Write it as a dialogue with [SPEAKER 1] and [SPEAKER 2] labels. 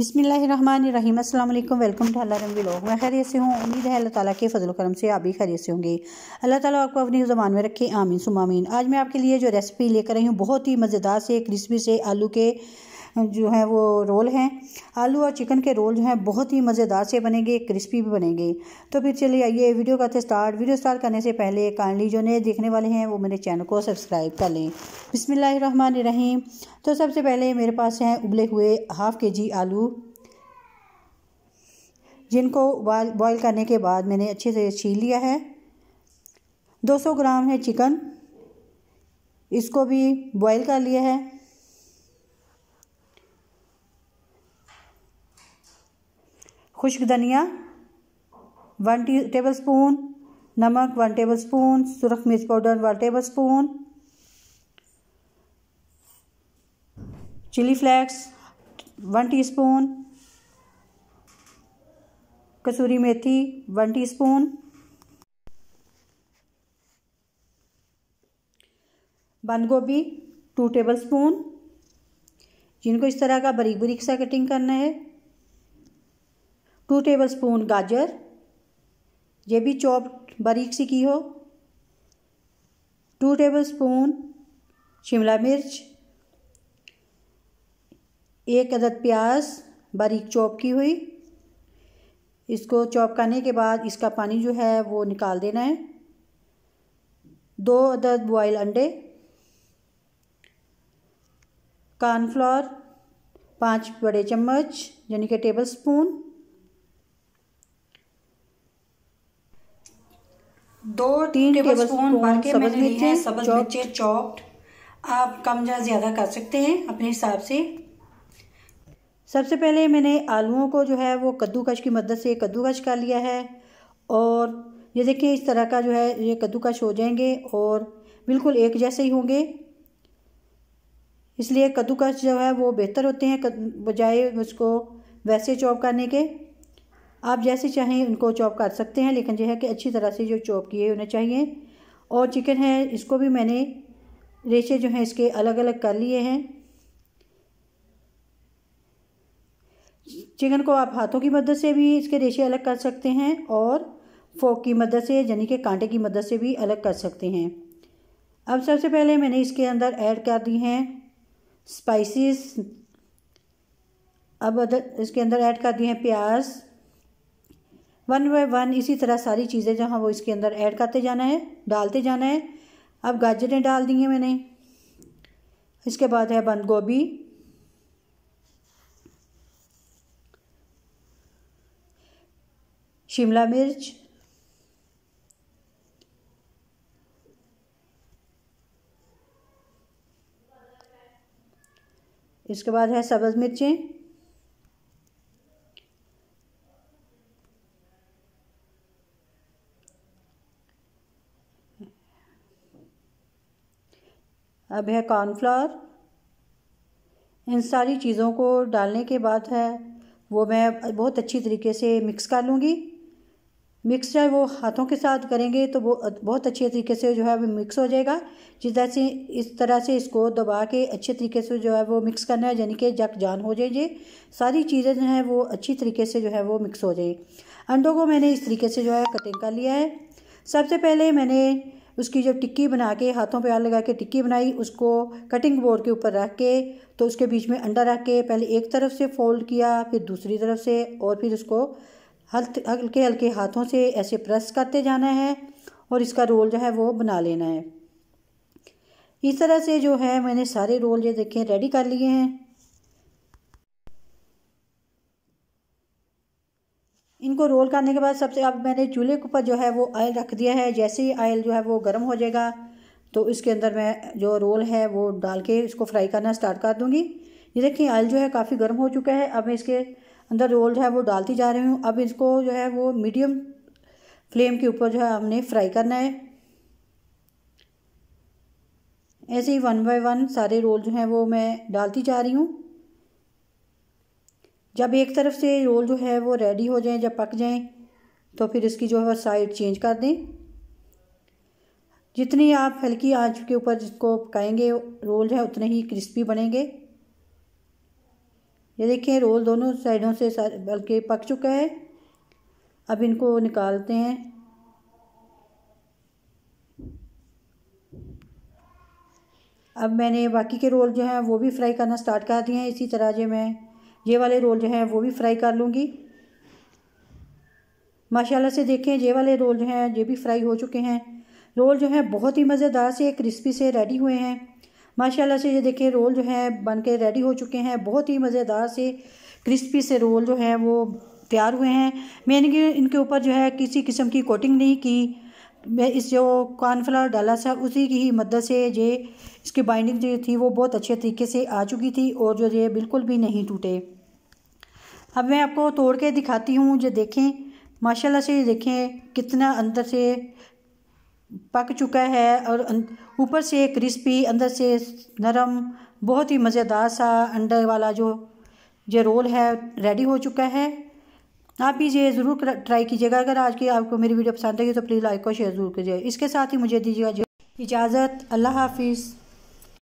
[SPEAKER 1] बिसमीम अल्लाम welcome to Allah लोग मैं खैरियत से हूँ उम्मीद है अल्लाह ताला के फजल करम से आप भी खैरियत से होंगे अल्लाह ताला आपको अपनी ज़ुबान में रखे आमीन सुमामीन आज मैं आपके लिए जो रेसिपी लेकर आई हूँ बहुत ही मज़ेदार से क्रिस्पी से आलू के जो हैं वो रोल हैं आलू और चिकन के रोल जो हैं बहुत ही मज़ेदार से बनेंगे क्रिस्पी भी बनेंगे तो फिर चलिए आइए वीडियो करते स्टार्ट वीडियो स्टार्ट करने से पहले काइंडली जो नए देखने वाले हैं वो मेरे चैनल को सब्सक्राइब कर लें बिसमीम तो सबसे पहले मेरे पास हैं उबले हुए हाफ़ के जी आलू जिनको बॉयल करने के बाद मैंने अच्छे से छील लिया है 200 ग्राम है चिकन इसको भी बॉयल कर लिया है खुश्क धनिया वन टी टेबल स्पून नमक वन टेबल स्पून सुरख मिर्च powder one tablespoon chilli flakes one teaspoon कसूरी मेथी वन टी स्पून बंद गोभी टू टेबल स्पून जिनको इस तरह का बरीक बरीक सा कटिंग करना है टू टेबल स्पून गाजर ये भी चॉप बारीक सी की हो टू टेबल स्पून शिमला मिर्च एक अदद प्याज बारीक चॉप की हुई इसको चॉप करने के बाद इसका पानी जो है वो निकाल देना है दो अदद बॉयल अंडे कॉर्नफ्लोर पाँच बड़े चम्मच यानी कि टेबल स्पून दो तीन टेबल स्पून तो भर के मैंने ली है मिर्चे चॉप्ड आप कम या ज़्यादा कर सकते हैं अपने हिसाब से सबसे पहले मैंने आलूओं को जो है वो कद्दूकश की मदद से कद्दूकश कर लिया है और ये देखिए इस तरह का जो है ये कद्दूकश हो जाएंगे और बिल्कुल एक जैसे ही होंगे इसलिए कद्दूकश जो है वो बेहतर होते हैं बजाय उसको वैसे चॉप करने के आप जैसे चाहें उनको चॉप कर सकते हैं लेकिन यह है कि अच्छी तरह से जो चॉप किए होने चाहिए और चिकन है इसको भी मैंने रेशे जो हैं इसके अलग अलग कर लिए हैं चिकन को आप हाथों की मदद से भी इसके रेशे अलग कर सकते हैं और फोक की मदद से यानी कि कांटे की मदद से भी अलग कर सकते हैं अब सबसे पहले मैंने इसके अंदर ऐड कर दी हैं स्पाइसेस अब अदर इसके अंदर ऐड कर दिए हैं प्याज वन बाय वन इसी तरह सारी चीज़ें जो हैं वो इसके अंदर ऐड करते जाना है डालते जाना है अब गाजरें डाल दी हैं मैंने इसके बाद है बंद गोभी शिमला मिर्च इसके बाद है सब्ज़ मिर्चें अब है कॉर्नफ्लावर इन सारी चीज़ों को डालने के बाद है वो मैं बहुत अच्छी तरीके से मिक्स कर लूँगी मिक्स जो है वो हाथों के साथ करेंगे तो वो बहुत अच्छे तरीके से जो है वो मिक्स हो जाएगा जिस तरह से इस तरह से इसको दबा के अच्छे तरीके से जो है वो मिक्स करना है यानी कि जक जान हो जाएंगे सारी चीज़ें जो हैं वो अच्छी तरीके से जो है वो मिक्स हो जाए अंडों को मैंने इस तरीके से जो है कटिंग कर लिया है सबसे पहले मैंने उसकी जब टिक्की बना के हाथों पे हाथ लगा के टिक्की बनाई उसको कटिंग बोर्ड के ऊपर रख के तो उसके बीच में अंडा रख के पहले एक तरफ से फोल्ड किया फिर दूसरी तरफ से और फिर उसको हल्के हल्के हाथों से ऐसे प्रेस करते जाना है और इसका रोल जो है वो बना लेना है इस तरह से जो है मैंने सारे रोल ये देखे रेडी कर लिए हैं इनको रोल करने के बाद सबसे अब मैंने चूल्हे के ऊपर जो है वो ऑयल रख दिया है जैसे ही ऑयल जो है वो गर्म हो जाएगा तो इसके अंदर मैं जो रोल है वो डाल के इसको फ्राई करना स्टार्ट कर दूँगी ये देखिए ऑयल जो है काफ़ी गर्म हो चुका है अब मैं इसके अंदर रोल जो है वो डालती जा रही हूँ अब इसको जो है वो मीडियम फ्लेम के ऊपर जो है हमने फ्राई करना है ऐसे ही वन बाय वन सारे रोल जो हैं वो मैं डालती जा रही हूँ जब एक तरफ से रोल जो है वो रेडी हो जाए जब पक जाए तो फिर इसकी जो है साइड चेंज कर दें जितनी आप हल्की आंच के ऊपर जिसको पकाएंगे रोल जो है उतने ही क्रिस्पी बनेंगे ये देखें रोल दोनों साइडों से बल्कि पक चुका है अब इनको निकालते हैं अब मैंने बाकी के रोल जो हैं वो भी फ्राई करना स्टार्ट कर दिए हैं इसी तरह जो मैं ये वाले रोल जो हैं वो भी फ्राई कर लूँगी माशाल्लाह से देखें ये वाले रोल जो हैं ये भी फ्राई हो चुके हैं रोल जो हैं बहुत ही मज़ेदार से क्रिस्पी से रेडी हुए हैं माशाल्लाह से ये देखें रोल जो हैं बन के रेडी हो चुके हैं बहुत ही मज़ेदार से क्रिस्पी से रोल जो हैं वो तैयार हुए हैं मैंने इनके ऊपर जो है किसी किस्म की कोटिंग नहीं की मैं इस जो कॉर्नफ्लावर डाला था उसी की ही मदद से ये इसकी बाइंडिंग जो थी वो बहुत अच्छे तरीके से आ चुकी थी और जो ये बिल्कुल भी नहीं टूटे अब मैं आपको तोड़ के दिखाती हूँ जो देखें माशाल्लाह से देखें कितना अंदर से पक चुका है और अं-, ऊपर से क्रिस्पी अंदर से नरम बहुत ही मज़ेदार सा अंडे वाला जो ये रोल है रेडी हो चुका है आप भी ये ज़रूर ट्राई कीजिएगा अगर आज की आपको मेरी वीडियो पसंद आएगी तो प्लीज़ लाइक और शेयर ज़रूर कीजिए इसके साथ ही मुझे दीजिएगा इजाज़त अल्लाह हाफिज़